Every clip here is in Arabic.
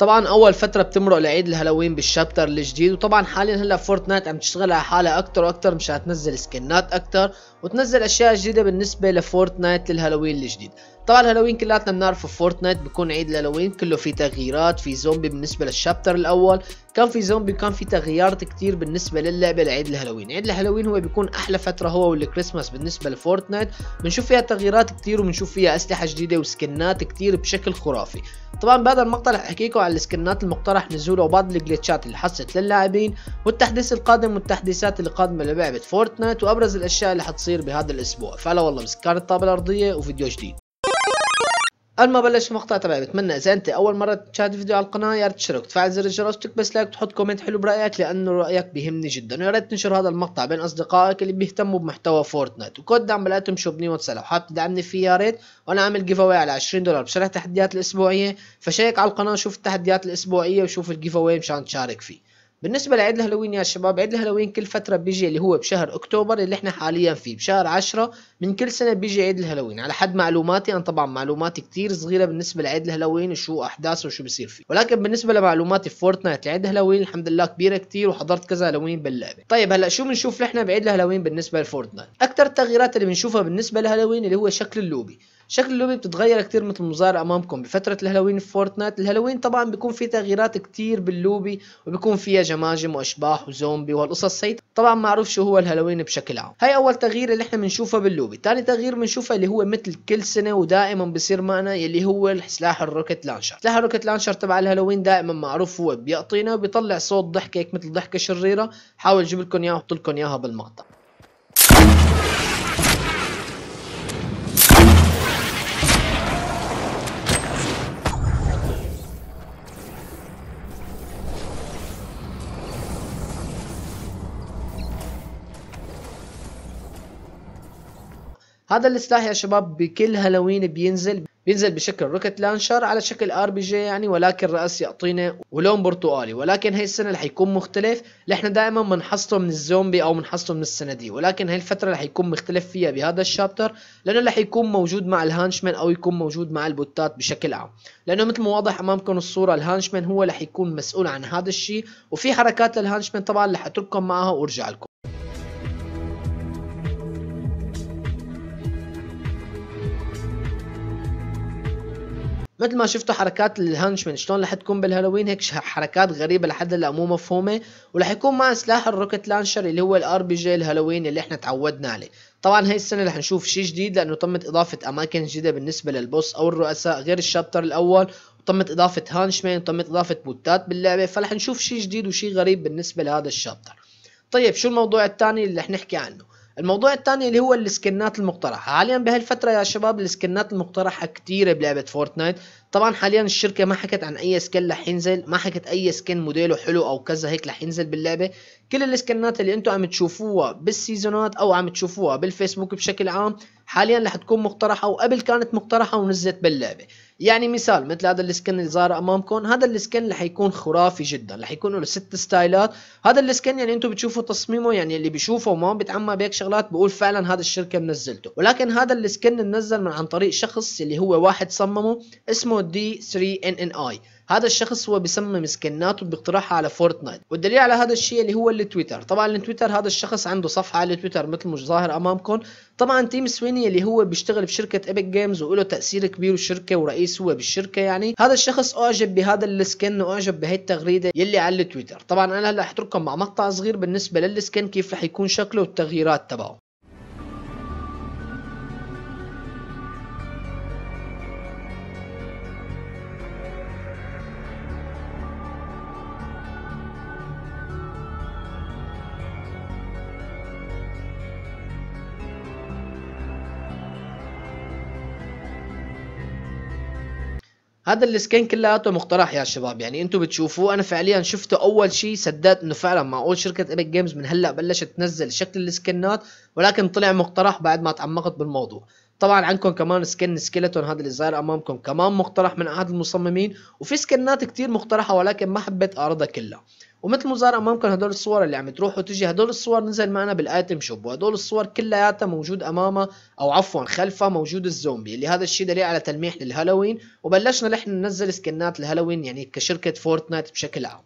طبعا اول فتره بتمرق لعيد الهالوين بالشابتر الجديد وطبعا حاليا هلا فورتنايت عم تشتغل على حالها اكثر واكثر مشان تنزل سكنات اكثر وتنزل اشياء جديده بالنسبه لفورتنايت للهالوين الجديد طبعا هالوين كلياتنا بنعرفه في فورتنايت بيكون عيد الهالوين كله في تغييرات في زومبي بالنسبه للشابتر الاول كان في زومبي كان في تغييرات كتير بالنسبه للعبه لعيد الهالوين عيد الهالوين هو بيكون احلى فتره هو والكريسماس بالنسبه لفورتنايت بنشوف فيها تغييرات كتير وبنشوف فيها اسلحه جديده وسكنات كتير بشكل خرافي طبعا بهذا المقطع رح احكي لكم على السكنات المقترح نزولها وبعض الجليتشات اللي حصلت للاعبين والتحديث القادم والتحديثات القادمه للعبه فورتنايت وابرز الاشياء اللي حتصير بهذا الاسبوع فلا والله مسكار الطابه الارضيه وفيديو جديد قبل ما بلش المقطع تبعي بتمنى اذا انت اول مره تشاهد فيديو على القناه يا ريت تشترك تفعل زر الجرس وتكبس لايك وتحط كومنت حلو برايك لانه رايك بيهمني جدا ويا ريت تنشر هذا المقطع بين اصدقائك اللي بيهتموا بمحتوى فورتنايت وكود دعم بلاتهم شوبني واتسلا وحابب تدعمني فيه يا ريت وانا عامل جيف اواي على 20 دولار بشرح التحديات الاسبوعيه فشيك على القناه وشوف التحديات الاسبوعيه وشوف الجيف اواي مشان تشارك فيه بالنسبه لعيد الهالوين يا شباب عيد الهالوين كل فتره بيجي اللي هو بشهر اكتوبر اللي احنا حاليا فيه بشهر 10 من كل سنه بيجي عيد الهالوين على حد معلوماتي انا طبعا معلوماتي كتير صغيره بالنسبه لعيد الهالوين وشو احداثه وشو بصير فيه ولكن بالنسبه لمعلوماتي فورتنايت لعيد الهالوين الحمد لله كبيره كتير وحضرت كذا هالوين باللعبه طيب هلا شو بنشوف نحن بعيد الهالوين بالنسبه لفورتنايت اكثر التغييرات اللي بنشوفها بالنسبه لهالوين اللي هو شكل اللوبي شكل اللوبي بتتغير كتير مثل ما ظاهر امامكم بفتره الهالوين في فورتنايت الهالوين طبعا بيكون في تغييرات كتير باللوبي وبيكون فيها جماجم واشباح وزومبي والقصص هي طبعا معروف شو هو الهالوين بشكل عام هاي اول تغيير اللي احنا بنشوفه باللوبي ثاني تغيير بنشوفه اللي هو مثل كل سنه ودائما بصير معنا اللي هو سلاح الروكت لانشر سلاح الروكت لانشر تبع الهالوين دائما معروف هو بيعطينا وبيطلع صوت ضحكه هيك مثل ضحكه شريره حاول جيب لكم اياها واحط لكم اياها بالمقطع هذا السلاح يا شباب بكل هالوين بينزل بينزل بشكل روكت لانشر على شكل ار بي جي يعني ولكن رأس يعطينا ولون برتقالي ولكن هي السنه رح يكون مختلف نحن دائما بنحصله من الزومبي او بنحصله من السنه دي ولكن هي الفتره رح يكون مختلف فيها بهذا الشابتر لانه رح يكون موجود مع الهانشمان او يكون موجود مع البوتات بشكل عام لانه مثل ما واضح امامكم الصوره الهانشمان هو رح يكون مسؤول عن هذا الشيء وفي حركات الهانشمان طبعا رح اترككم معها وارجع لكم مثل ما شفتوا حركات الهانشمن شلون رح تكون بالهالوين هيك حركات غريبه لحد هلا مو مفهومه ورح يكون مع سلاح الروكت لانشر اللي هو الار بي جي الهالوين اللي احنا تعودنا عليه طبعا هاي السنه رح نشوف شيء جديد لانه تمت اضافه اماكن جديده بالنسبه للبوس او الرؤساء غير الشابتر الاول وتمت اضافه هانشمن وتمت اضافه بوتات باللعبه فرح نشوف شيء جديد وشيء غريب بالنسبه لهذا الشابتر طيب شو الموضوع الثاني اللي رح نحكي عنه الموضوع الثاني اللي هو السكنات المقترحه حاليا بهالفتره يا شباب السكنات المقترحه كتيرة بلعبه فورتنايت طبعا حاليا الشركه ما حكت عن اي سكن رح ينزل ما حكت اي سكن موديله حلو او كذا هيك رح ينزل باللعبه كل السكنات اللي انتم عم تشوفوها بالسيزونات او عم تشوفوها بالفيسبوك بشكل عام حاليا رح تكون مقترحه وقبل كانت مقترحه ونزلت باللعبه يعني مثال مثل هذا السكن اللي ظاهر امامكم هذا السكن اللي حيكون خرافي جدا اللي حيكون له ست ستايلات هذا السكن يعني انتم بتشوفوا تصميمه يعني اللي بيشوفه وما بيتعمى بهيك شغلات بقول فعلا هذا الشركه منزلته ولكن هذا السكن نزل من عن طريق شخص اللي هو واحد صممه اسمه دي 3 ان ان اي هذا الشخص هو بيسمم سكناته وبيقترحها على فورتنايت والدليل على هذا الشيء اللي هو التويتر طبعا التويتر هذا الشخص عنده صفحه على تويتر مثل مش ظاهر امامكم طبعا تيم سويني اللي هو بيشتغل بشركه ايبك جيمز وله تاثير كبير بالشركه ورئيس هو بالشركه يعني هذا الشخص اعجب بهذا السكن واعجب بهي التغريده يلي على التويتر طبعا انا هلا حترككم مع مقطع صغير بالنسبه للسكن كيف رح يكون شكله والتغييرات تبعه هذا السكين كلياته مقترح يا شباب يعني انتم بتشوفوه انا فعليا شفته اول شيء سددت انه فعلا معقول شركه ايبك جيمز من هلا بلشت تنزل شكل السكنات ولكن طلع مقترح بعد ما تعمقت بالموضوع طبعا عندكم كمان سكن سكيلتون هذا اللي ظاهر امامكم كمان مقترح من احد المصممين وفي سكنات كتير مقترحه ولكن ما حبيت اعرضها كلها ومثل ما صار امامكم هدول الصور اللي عم تروح وتجي هدول الصور نزل معنا بالايتم شوب وهدول الصور كلياتها موجود امامها او عفوا خلفها موجود الزومبي اللي هذا الشيء دليل على تلميح للهالوين وبلشنا نحن ننزل سكنات الهالوين يعني كشركه فورتنايت بشكل عام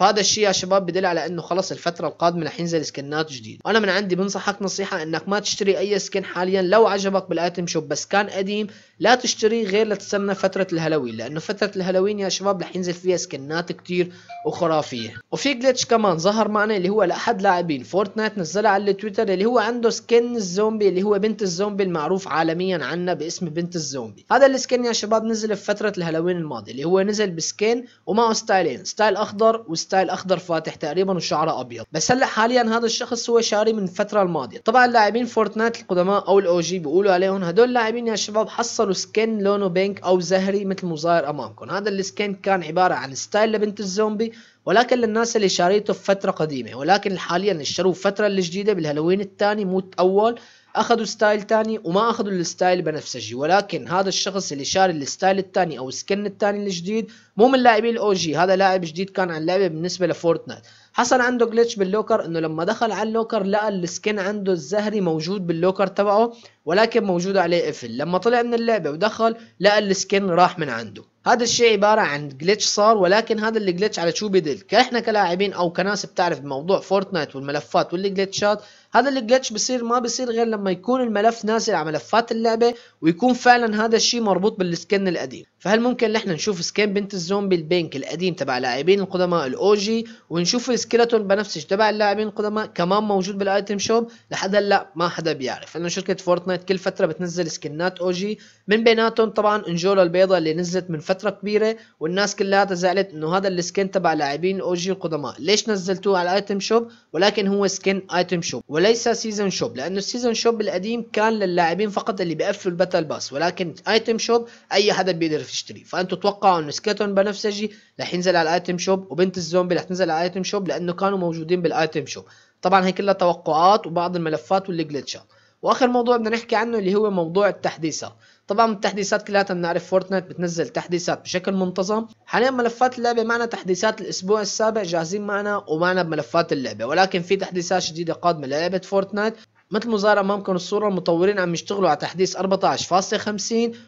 فهذا الشيء يا شباب بدل على انه خلص الفتره القادمه رح ينزل سكنات جديد وانا من عندي بنصحك نصيحه انك ما تشتري اي سكن حاليا لو عجبك بالايتم شوب بس كان قديم لا تشتريه غير لتستنى فتره الهالوين لانه فتره الهالوين يا شباب رح ينزل فيها سكنات كتير وخرافيه وفي جلتش كمان ظهر معنا اللي هو لاحد لاعبين فورتنايت نزلها على التويتر اللي هو عنده سكن الزومبي اللي هو بنت الزومبي المعروف عالميا عنا باسم بنت الزومبي هذا السكن يا شباب نزل في فتره الهالوين الماضي اللي هو نزل بسكن ومعه ستايلين ستايل اخضر وستايل ستايل اخضر فاتح تقريبا وشعره ابيض بس هلا حاليا هذا الشخص هو شاري من الفتره الماضيه طبعا لاعبين فورتنايت القدماء او الاو جي بيقولوا عليهم هدول اللاعبين يا شباب حصلوا سكن لونه بينك او زهري مثل مظاهر امامكم هذا السكن كان عباره عن ستايل لبنت الزومبي ولكن للناس اللي شاريته في فتره قديمه ولكن حاليا اشتروه الفتره الجديده بالهالوين الثاني مو الاول اخذوا ستايل تاني وما اخذوا الستايل بنفسجي ولكن هذا الشخص اللي شاري الستايل الثاني او السكن الثاني الجديد مو من لاعبين الاو جي هذا لاعب جديد كان عن لعبه بالنسبه لفورتنايت حصل عنده جلتش باللوكر انه لما دخل على اللوكر لقى السكن عنده الزهري موجود باللوكر تبعه ولكن موجود عليه قفل لما طلع من اللعبه ودخل لقى السكن راح من عنده هذا الشيء عبارة عن جلتش صار ولكن هذا الجلتش على شو بدل كاحنا كلاعبين او كناس بتعرف بموضوع فورتنايت والملفات والجلتشات هذا الجلتش بصير ما بصير غير لما يكون الملف نازل على ملفات اللعبه ويكون فعلا هذا الشيء مربوط بالسكن القديم فهل ممكن نحن نشوف سكين بنت الزومبي البنك القديم تبع لاعبين القدماء الاوجي ونشوف السكيلتون بنفسج تبع اللاعبين القدماء كمان موجود بالايتم شوب لحد هلا ما حدا بيعرف لانه شركه فورتنايت كل فتره بتنزل سكنات اوجي من بيناتهم طبعا انجولا البيضاء اللي نزلت من فتره كبيره والناس كلها زعلت انه هذا السكن تبع لاعبين جي القدماء ليش نزلتوه على الايتم شوب ولكن هو سكن ايتم شوب وليس سيزون شوب لانه السيزون شوب القديم كان للاعبين فقط اللي بيقفلوا الباتل باس ولكن ايتم شوب اي حدا بيقدر يشتري فانتوا توقعوا انه سكيتون بنفسجي رح ينزل على الايتم شوب وبنت الزومبي رح تنزل على الايتم شوب لانه كانوا موجودين بالايتم شوب طبعا هي كلها توقعات وبعض الملفات والجلتشات واخر موضوع بدنا نحكي عنه اللي هو موضوع التحديثات طبعا التحديثات كلياتها بنعرف فورتنايت بتنزل تحديثات بشكل منتظم حاليا ملفات اللعبه معنا تحديثات الاسبوع السابع جاهزين معنا ومعنا بملفات اللعبه ولكن في تحديثات جديده قادمه للعبه فورتنايت مثل ما ظهر امامكم الصوره المطورين عم يشتغلوا على تحديث 14.50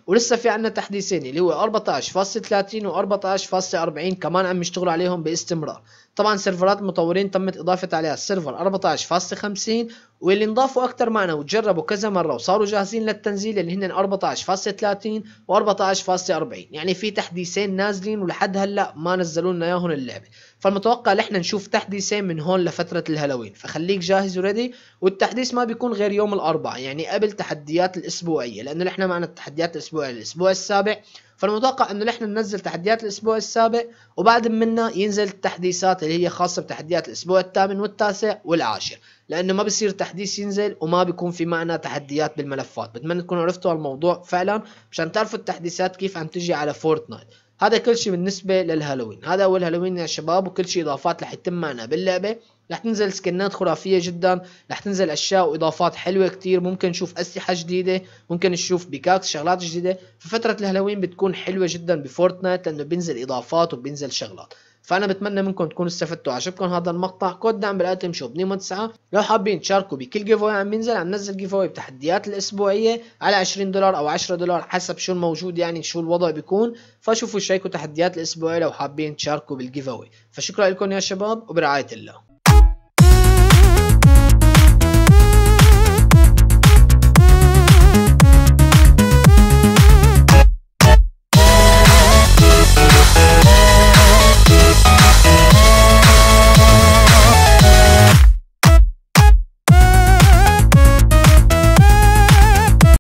ولسه في عندنا تحديثين اللي هو 14.30 و14.40 كمان عم يشتغلوا عليهم باستمرار طبعا سيرفرات مطورين تمت اضافه عليها السيرفر 14.50 واللي انضافوا اكثر معنا وتجربوا كذا مره وصاروا جاهزين للتنزيل اللي هن 14.30 و14.40 يعني في تحديثين نازلين ولحد هلا ما نزلوا لنا اياهم اللعبه فالمتوقع نحن نشوف تحديثين من هون لفتره الهالوين فخليك جاهز وريدي والتحديث ما بيكون غير يوم الاربعاء يعني قبل تحديات الاسبوعيه لانه نحن معنا التحديات الاسبوعيه الاسبوع السابع فالمتوقع انه نحن ننزل تحديات الاسبوع السابق وبعد منا ينزل التحديثات اللي هي خاصه بتحديات الاسبوع الثامن والتاسع والعاشر لانه ما بصير تحديث ينزل وما بيكون في معنا تحديات بالملفات بتمنى تكونوا عرفتوا الموضوع فعلا مشان تعرفوا التحديثات كيف عم تجي على فورتنايت هذا كل شيء بالنسبة للهالوين هذا اول هالوين يا شباب وكل شيء اضافات رح يتم معنا باللعبة رح تنزل سكنات خرافية جدا رح تنزل اشياء واضافات حلوة كتير ممكن نشوف اسلحة جديدة ممكن نشوف بيكاكس شغلات جديدة ففترة الهالوين بتكون حلوة جدا بفورتنايت لانه بينزل اضافات وبينزل شغلات فانا بتمنى منكم تكونوا استفدتوا عجبكم هذا المقطع كود دعم بالاتم شو بنيمو 9 لو حابين تشاركوا بكل جيف اوي عم بينزل عم ننزل جيف اوي بتحديات الاسبوعيه على 20 دولار او 10 دولار حسب شو الموجود يعني شو الوضع بيكون فشوفوا شيكوا تحديات الاسبوعيه لو حابين تشاركوا بالجيف اوي فشكرا لكم يا شباب وبرعايه الله